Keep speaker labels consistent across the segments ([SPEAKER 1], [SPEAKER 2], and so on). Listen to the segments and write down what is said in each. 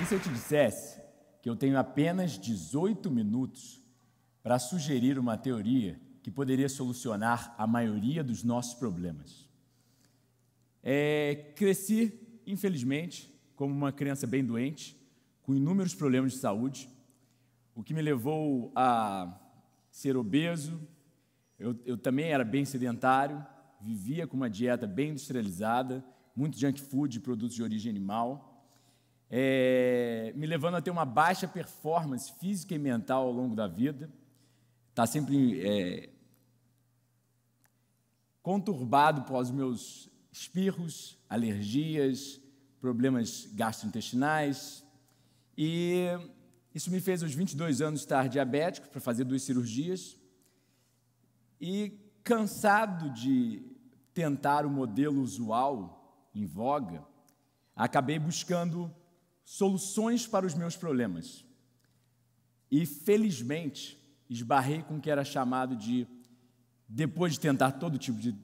[SPEAKER 1] E se eu te dissesse que eu tenho apenas 18 minutos para sugerir uma teoria que poderia solucionar a maioria dos nossos problemas? É, cresci, infelizmente, como uma criança bem doente, com inúmeros problemas de saúde, o que me levou a ser obeso, eu, eu também era bem sedentário, vivia com uma dieta bem industrializada, muito junk food, produtos de origem animal, é, me levando a ter uma baixa performance física e mental ao longo da vida, está sempre é, conturbado pelos meus espirros, alergias, problemas gastrointestinais e isso me fez aos 22 anos estar diabético para fazer duas cirurgias e cansado de tentar o modelo usual em voga, acabei buscando soluções para os meus problemas. E felizmente esbarrei com o que era chamado de depois de tentar todo tipo de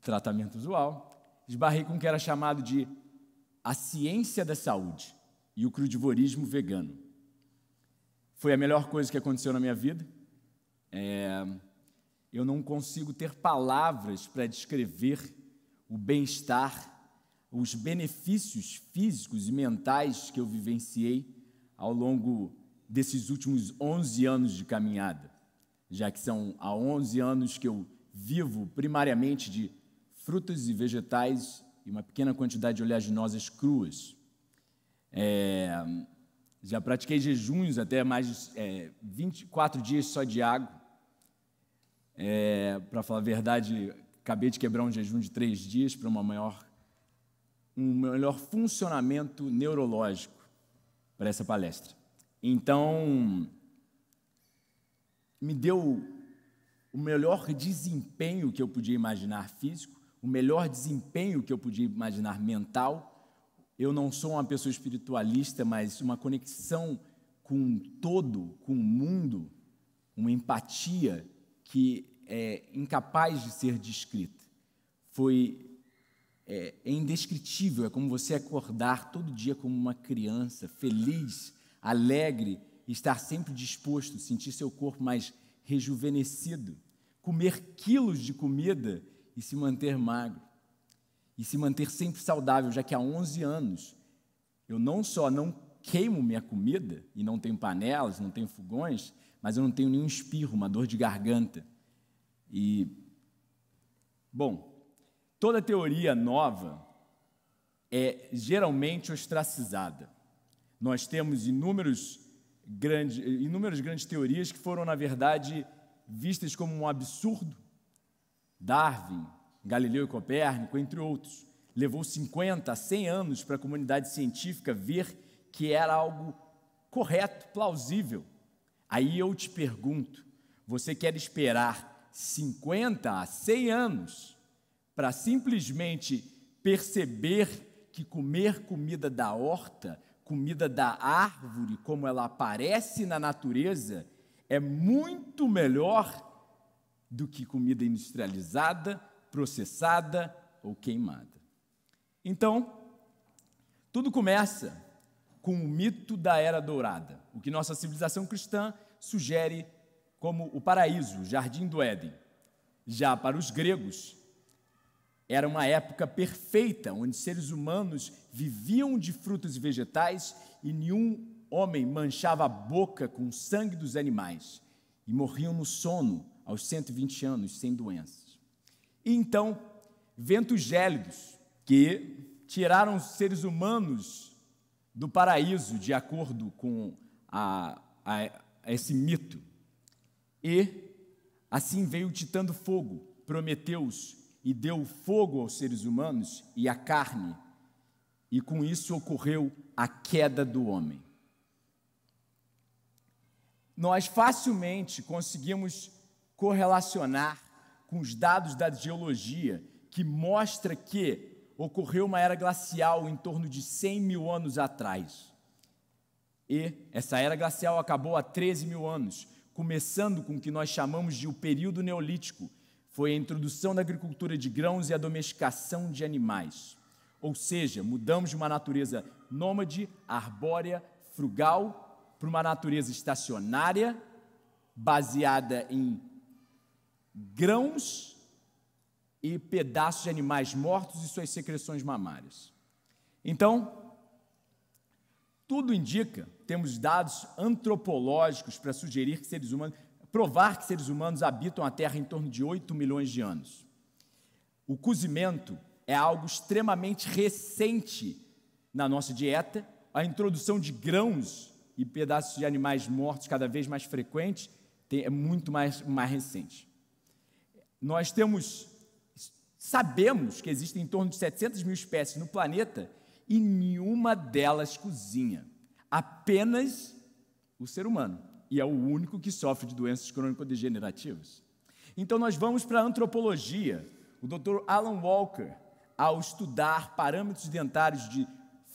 [SPEAKER 1] tratamento usual, esbarrei com o que era chamado de a ciência da saúde e o crudivorismo vegano. Foi a melhor coisa que aconteceu na minha vida. É, eu não consigo ter palavras para descrever o bem-estar, os benefícios físicos e mentais que eu vivenciei ao longo desses últimos 11 anos de caminhada, já que são há 11 anos que eu vivo primariamente de frutas e vegetais e uma pequena quantidade de oleaginosas cruas. É, já pratiquei jejuns até mais de é, 24 dias só de água. É, para falar a verdade, acabei de quebrar um jejum de três dias para uma maior, um melhor funcionamento neurológico para essa palestra. Então, me deu o melhor desempenho que eu podia imaginar físico, o melhor desempenho que eu podia imaginar mental eu não sou uma pessoa espiritualista, mas uma conexão com o todo, com o mundo, uma empatia que é incapaz de ser descrita. Foi é, é indescritível, é como você acordar todo dia como uma criança, feliz, alegre, estar sempre disposto, sentir seu corpo mais rejuvenescido, comer quilos de comida e se manter magro e se manter sempre saudável, já que há 11 anos eu não só não queimo minha comida e não tenho panelas, não tenho fogões, mas eu não tenho nenhum espirro, uma dor de garganta. E bom, toda teoria nova é geralmente ostracizada. Nós temos inúmeros grandes, inúmeras grandes teorias que foram, na verdade, vistas como um absurdo. Darwin, Galileu e Copérnico, entre outros. Levou 50 a 100 anos para a comunidade científica ver que era algo correto, plausível. Aí eu te pergunto: você quer esperar 50 a 100 anos para simplesmente perceber que comer comida da horta, comida da árvore, como ela aparece na natureza, é muito melhor do que comida industrializada, processada ou queimada. Então, tudo começa com o mito da Era Dourada, o que nossa civilização cristã sugere como o paraíso, o jardim do Éden. Já para os gregos, era uma época perfeita, onde seres humanos viviam de frutas e vegetais e nenhum homem manchava a boca com o sangue dos animais e morriam no sono aos 120 anos sem doença. E então, ventos gélidos que tiraram os seres humanos do paraíso, de acordo com a, a, a esse mito. E assim veio do fogo, Prometeus, e deu fogo aos seres humanos e à carne. E com isso ocorreu a queda do homem. Nós facilmente conseguimos correlacionar com os dados da geologia, que mostra que ocorreu uma era glacial em torno de 100 mil anos atrás. E essa era glacial acabou há 13 mil anos, começando com o que nós chamamos de o período neolítico, foi a introdução da agricultura de grãos e a domesticação de animais. Ou seja, mudamos de uma natureza nômade, arbórea, frugal, para uma natureza estacionária, baseada em grãos e pedaços de animais mortos e suas secreções mamárias. Então, tudo indica, temos dados antropológicos para sugerir que seres humanos, provar que seres humanos habitam a Terra em torno de 8 milhões de anos. O cozimento é algo extremamente recente na nossa dieta, a introdução de grãos e pedaços de animais mortos cada vez mais frequente é muito mais, mais recente. Nós temos, sabemos que existem em torno de 700 mil espécies no planeta e nenhuma delas cozinha. Apenas o ser humano. E é o único que sofre de doenças crônico-degenerativas. Então, nós vamos para a antropologia. O Dr. Alan Walker, ao estudar parâmetros dentários de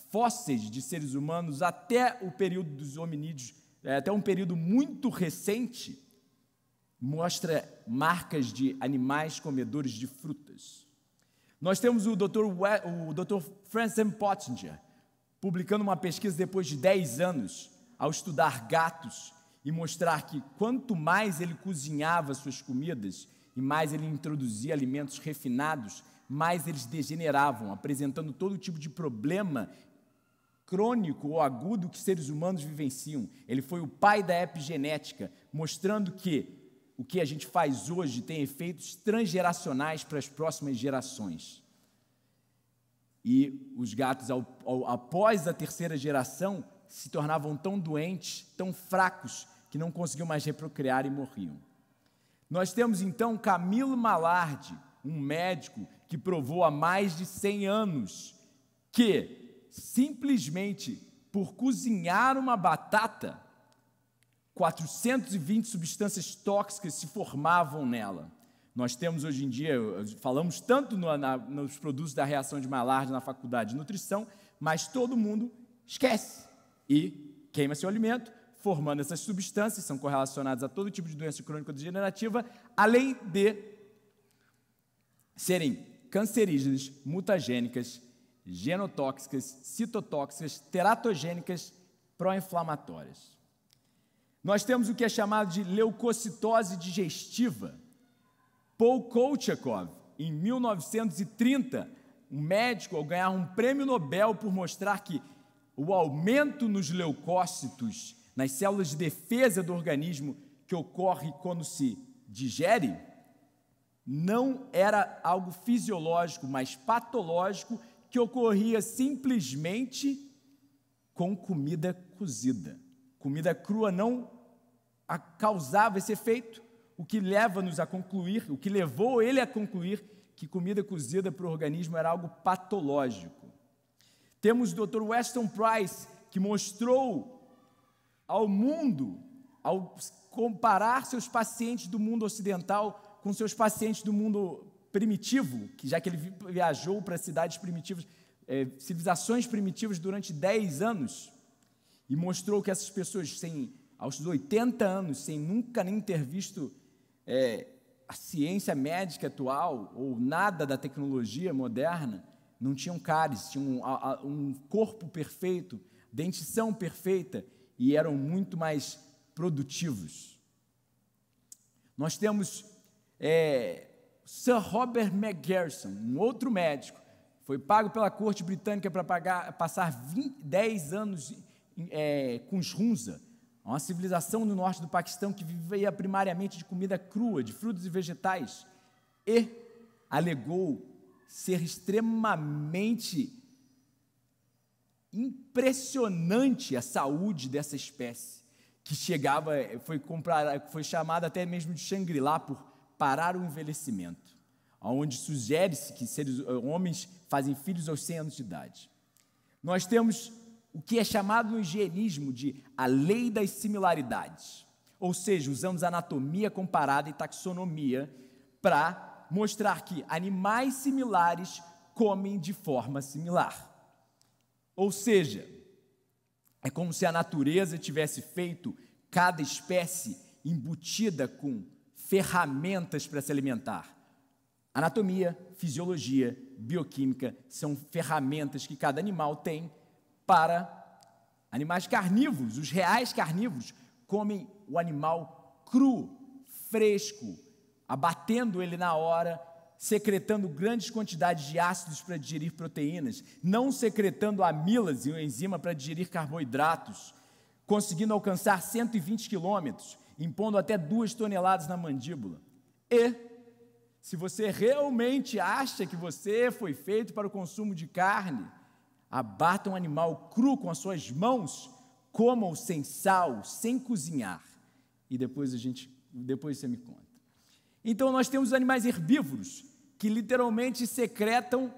[SPEAKER 1] fósseis de seres humanos até o período dos hominídeos, é, até um período muito recente, mostra marcas de animais comedores de frutas. Nós temos o Dr. We o Dr. Francis Pottinger publicando uma pesquisa depois de 10 anos ao estudar gatos e mostrar que quanto mais ele cozinhava suas comidas e mais ele introduzia alimentos refinados, mais eles degeneravam, apresentando todo tipo de problema crônico ou agudo que seres humanos vivenciam. Ele foi o pai da epigenética, mostrando que o que a gente faz hoje tem efeitos transgeracionais para as próximas gerações. E os gatos, ao, ao, após a terceira geração, se tornavam tão doentes, tão fracos, que não conseguiam mais reprocriar e morriam. Nós temos então Camilo Malardi, um médico que provou há mais de 100 anos que simplesmente por cozinhar uma batata, 420 substâncias tóxicas se formavam nela. Nós temos hoje em dia, falamos tanto no, na, nos produtos da reação de Maillard na faculdade de nutrição, mas todo mundo esquece e queima seu alimento, formando essas substâncias, são correlacionadas a todo tipo de doença crônica degenerativa, além de serem cancerígenas, mutagênicas, genotóxicas, citotóxicas, teratogênicas, pró-inflamatórias. Nós temos o que é chamado de leucocitose digestiva. Paul Kolchakov, em 1930, um médico, ao ganhar um prêmio Nobel por mostrar que o aumento nos leucócitos, nas células de defesa do organismo, que ocorre quando se digere, não era algo fisiológico, mas patológico, que ocorria simplesmente com comida cozida. Comida crua não a, causava esse efeito, o que leva-nos a concluir, o que levou ele a concluir que comida cozida para o organismo era algo patológico. Temos o Dr. Weston Price, que mostrou ao mundo, ao comparar seus pacientes do mundo ocidental com seus pacientes do mundo primitivo, que já que ele viajou para cidades primitivas, é, civilizações primitivas durante 10 anos, e mostrou que essas pessoas sem aos 80 anos, sem nunca nem ter visto é, a ciência médica atual ou nada da tecnologia moderna, não tinham cáries, tinham um, um corpo perfeito, dentição perfeita e eram muito mais produtivos. Nós temos é, Sir Robert McGarrison, um outro médico, foi pago pela corte britânica para pagar, passar 20, 10 anos é, com Runza, uma civilização no norte do Paquistão que vivia primariamente de comida crua, de frutos e vegetais, e alegou ser extremamente impressionante a saúde dessa espécie, que chegava, foi, foi chamada até mesmo de Shangri-La por parar o envelhecimento, onde sugere-se que seres, homens fazem filhos aos 100 anos de idade. Nós temos o que é chamado no higienismo de a lei das similaridades. Ou seja, usamos anatomia comparada e taxonomia para mostrar que animais similares comem de forma similar. Ou seja, é como se a natureza tivesse feito cada espécie embutida com ferramentas para se alimentar. Anatomia, fisiologia, bioquímica são ferramentas que cada animal tem para animais carnívoros. Os reais carnívoros comem o animal cru, fresco, abatendo ele na hora, secretando grandes quantidades de ácidos para digerir proteínas, não secretando amilas e uma enzima para digerir carboidratos, conseguindo alcançar 120 quilômetros, impondo até 2 toneladas na mandíbula. E, se você realmente acha que você foi feito para o consumo de carne, Abatam um animal cru com as suas mãos, comam sem sal, sem cozinhar. E depois a gente, depois você me conta. Então nós temos animais herbívoros que literalmente secretam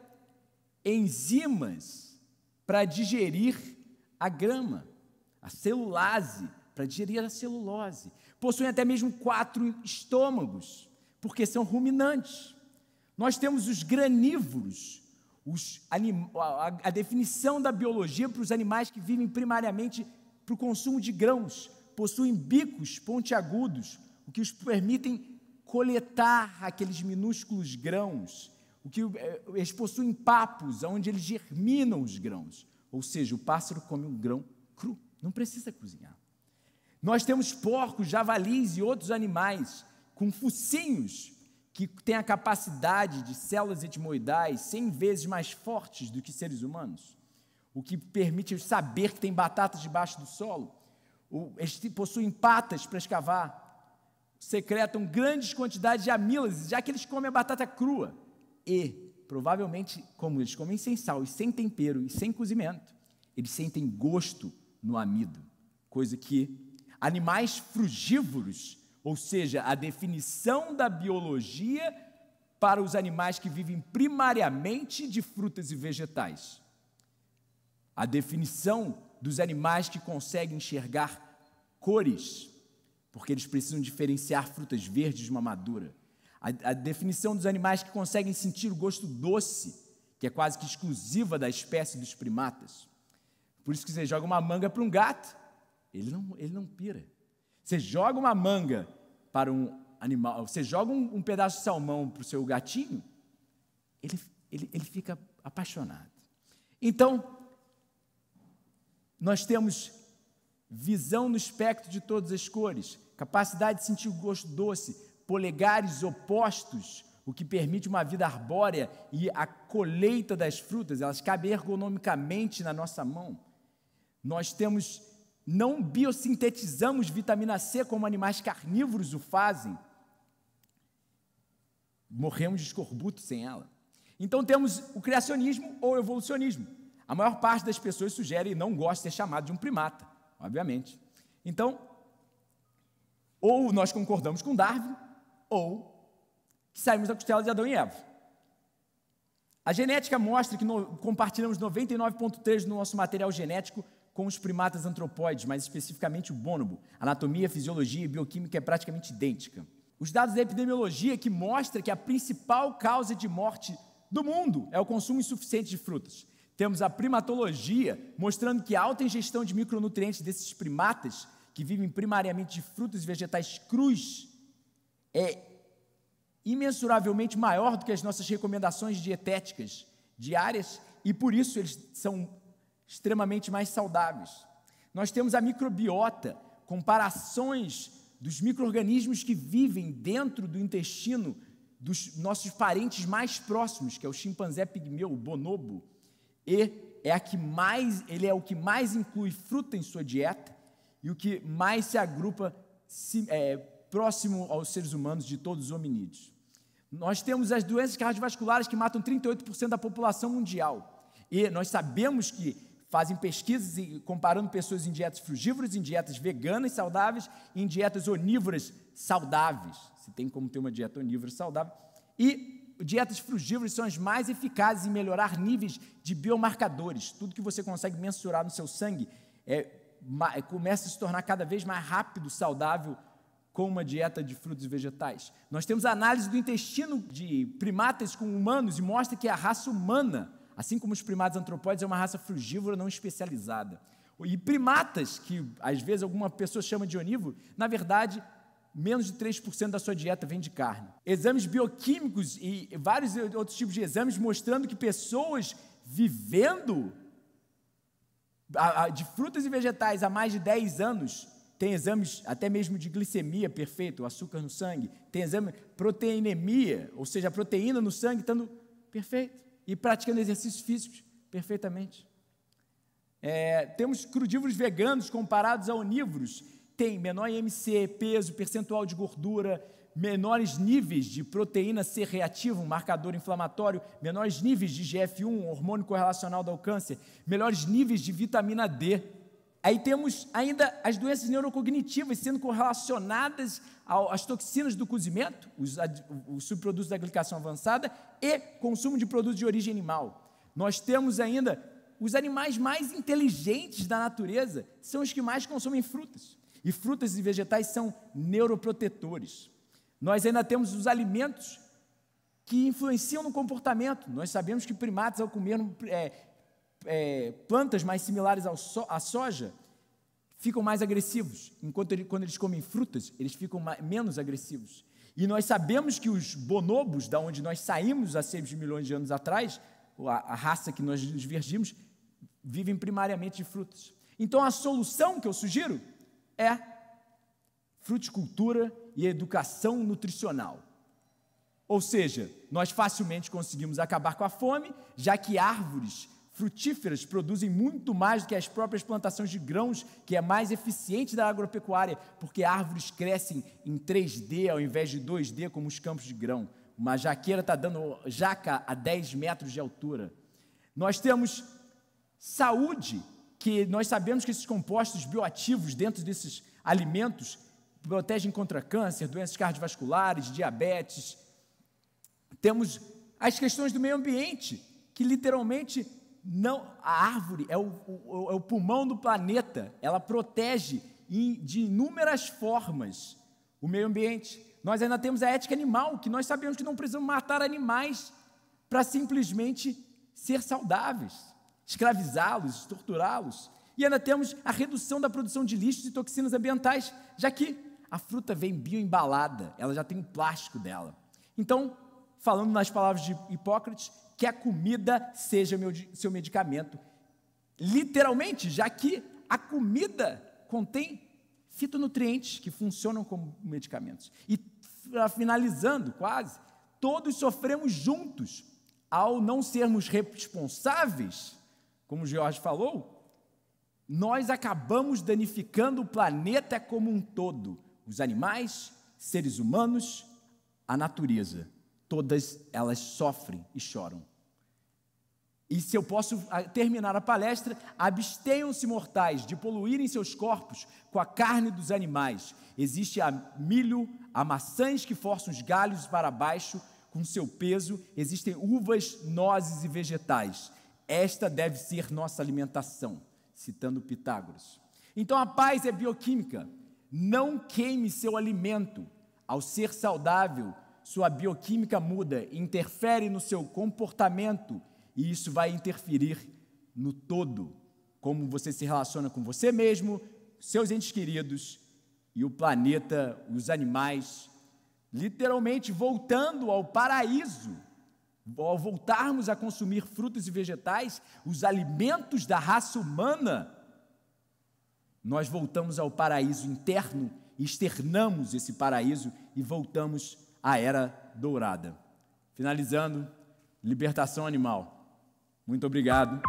[SPEAKER 1] enzimas para digerir a grama, a celulase, para digerir a celulose. Possuem até mesmo quatro estômagos, porque são ruminantes. Nós temos os granívoros, Anim... a definição da biologia para os animais que vivem primariamente para o consumo de grãos, possuem bicos pontiagudos, o que os permitem coletar aqueles minúsculos grãos, o que eh, eles possuem papos, onde eles germinam os grãos, ou seja, o pássaro come um grão cru, não precisa cozinhar. Nós temos porcos, javalis e outros animais com focinhos que tem a capacidade de células etmoidais 100 vezes mais fortes do que seres humanos, o que permite saber que tem batatas debaixo do solo. Eles possuem patas para escavar, secretam grandes quantidades de amílases, já que eles comem a batata crua. E, provavelmente, como eles comem sem sal e sem tempero e sem cozimento, eles sentem gosto no amido, coisa que animais frugívoros ou seja, a definição da biologia para os animais que vivem primariamente de frutas e vegetais. A definição dos animais que conseguem enxergar cores, porque eles precisam diferenciar frutas verdes de uma madura. A, a definição dos animais que conseguem sentir o gosto doce, que é quase que exclusiva da espécie dos primatas. Por isso que você joga uma manga para um gato, ele não, ele não pira. Você joga uma manga para um animal, você joga um, um pedaço de salmão para o seu gatinho, ele, ele, ele fica apaixonado. Então, nós temos visão no espectro de todas as cores, capacidade de sentir o gosto doce, polegares opostos, o que permite uma vida arbórea e a colheita das frutas, elas cabem ergonomicamente na nossa mão. Nós temos não biosintetizamos vitamina C como animais carnívoros o fazem, morremos de escorbuto sem ela. Então temos o criacionismo ou o evolucionismo. A maior parte das pessoas sugere e não gosta de ser chamado de um primata, obviamente. Então, ou nós concordamos com Darwin, ou saímos da costela de Adão e Eva. A genética mostra que no, compartilhamos 99,3% do nosso material genético com os primatas antropóides, mais especificamente o bonobo. Anatomia, fisiologia e bioquímica é praticamente idêntica. Os dados da epidemiologia que mostra que a principal causa de morte do mundo é o consumo insuficiente de frutas. Temos a primatologia mostrando que a alta ingestão de micronutrientes desses primatas, que vivem primariamente de frutas e vegetais crus, é imensuravelmente maior do que as nossas recomendações dietéticas diárias e por isso eles são extremamente mais saudáveis. Nós temos a microbiota, comparações dos micro-organismos que vivem dentro do intestino dos nossos parentes mais próximos, que é o chimpanzé pigmeu, o bonobo, e é a que mais, ele é o que mais inclui fruta em sua dieta e o que mais se agrupa se, é, próximo aos seres humanos de todos os hominídeos. Nós temos as doenças cardiovasculares que matam 38% da população mundial. E nós sabemos que fazem pesquisas comparando pessoas em dietas frugívoras, em dietas veganas saudáveis e em dietas onívoras saudáveis. Se tem como ter uma dieta onívora saudável. E dietas frugívoras são as mais eficazes em melhorar níveis de biomarcadores. Tudo que você consegue mensurar no seu sangue é, é começa a se tornar cada vez mais rápido, saudável com uma dieta de frutos e vegetais. Nós temos análise do intestino de primatas com humanos e mostra que a raça humana Assim como os primatas antropóides, é uma raça frugívora não especializada. E primatas, que às vezes alguma pessoa chama de onívoro, na verdade, menos de 3% da sua dieta vem de carne. Exames bioquímicos e vários outros tipos de exames mostrando que pessoas vivendo de frutas e vegetais há mais de 10 anos tem exames até mesmo de glicemia perfeito, o açúcar no sangue, tem exame proteinemia, ou seja, a proteína no sangue estando perfeito e praticando exercícios físicos perfeitamente. É, temos crudívoros veganos comparados a onívoros, tem menor IMC, peso, percentual de gordura, menores níveis de proteína C reativa, um marcador inflamatório, menores níveis de GF1, um hormônio correlacional do câncer, melhores níveis de vitamina D, Aí temos ainda as doenças neurocognitivas sendo correlacionadas às toxinas do cozimento, os, os subprodutos da glicação avançada e consumo de produtos de origem animal. Nós temos ainda os animais mais inteligentes da natureza são os que mais consomem frutas. E frutas e vegetais são neuroprotetores. Nós ainda temos os alimentos que influenciam no comportamento. Nós sabemos que primatas, ao comer é, é, plantas mais similares ao so, à soja ficam mais agressivos, enquanto ele, quando eles comem frutas, eles ficam mais, menos agressivos. E nós sabemos que os bonobos, da onde nós saímos há 6 milhões de anos atrás, a, a raça que nós nos divergimos, vivem primariamente de frutas. Então a solução que eu sugiro é fruticultura e educação nutricional. Ou seja, nós facilmente conseguimos acabar com a fome, já que árvores frutíferas produzem muito mais do que as próprias plantações de grãos, que é mais eficiente da agropecuária, porque árvores crescem em 3D ao invés de 2D, como os campos de grão. Uma jaqueira está dando jaca a 10 metros de altura. Nós temos saúde, que nós sabemos que esses compostos bioativos dentro desses alimentos protegem contra câncer, doenças cardiovasculares, diabetes. Temos as questões do meio ambiente, que literalmente não, a árvore é o, o, é o pulmão do planeta, ela protege de inúmeras formas o meio ambiente. Nós ainda temos a ética animal, que nós sabemos que não precisamos matar animais para simplesmente ser saudáveis, escravizá-los, torturá-los. E ainda temos a redução da produção de lixos e toxinas ambientais, já que a fruta vem bioembalada, ela já tem o plástico dela. Então, falando nas palavras de Hipócrates, que a comida seja meu, seu medicamento. Literalmente, já que a comida contém fitonutrientes que funcionam como medicamentos. E finalizando, quase, todos sofremos juntos ao não sermos responsáveis, como o Jorge falou, nós acabamos danificando o planeta como um todo, os animais, seres humanos, a natureza. Todas elas sofrem e choram. E se eu posso ah, terminar a palestra, abstenham-se mortais de poluírem seus corpos com a carne dos animais. Existe a milho, a maçãs que forçam os galhos para baixo com seu peso, existem uvas, nozes e vegetais. Esta deve ser nossa alimentação, citando Pitágoras. Então a paz é bioquímica. Não queime seu alimento. Ao ser saudável, sua bioquímica muda, interfere no seu comportamento e isso vai interferir no todo, como você se relaciona com você mesmo, seus entes queridos e o planeta, os animais, literalmente voltando ao paraíso. Ao voltarmos a consumir frutas e vegetais, os alimentos da raça humana, nós voltamos ao paraíso interno, externamos esse paraíso e voltamos à era dourada. Finalizando, libertação animal. Muito obrigado.